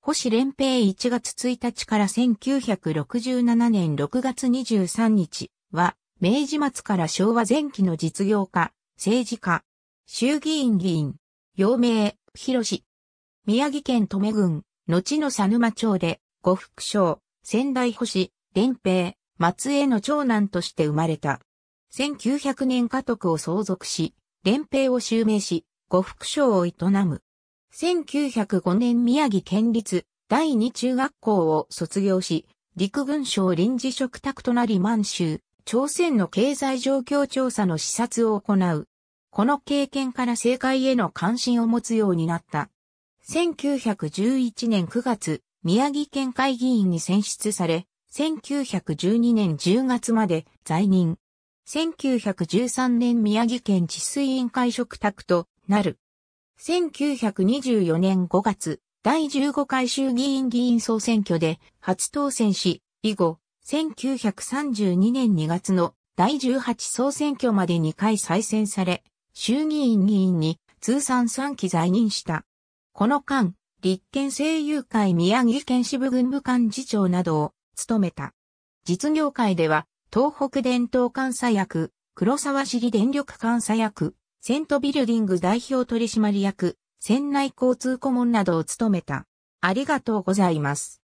星連平1月1日から1967年6月23日は、明治末から昭和前期の実業家、政治家、衆議院議員、陽明、広志。宮城県留郡、後の佐沼町で、呉福省、仙台星、連平、松江の長男として生まれた。1900年家督を相続し、連平を襲名し、呉福省を営む。1905年宮城県立第二中学校を卒業し、陸軍省臨時職宅となり満州、朝鮮の経済状況調査の視察を行う。この経験から政界への関心を持つようになった。1911年9月、宮城県会議員に選出され、1912年10月まで在任。1913年宮城県治水委員会職宅となる。1924年5月、第15回衆議院議員総選挙で初当選し、以後、1932年2月の第18総選挙まで2回再選され、衆議院議員に通算3期在任した。この間、立憲政友会宮城県支部軍部幹事長などを務めた。実業界では、東北伝統監査役、黒沢尻電力監査役、セントビルディング代表取締役、船内交通顧問などを務めた。ありがとうございます。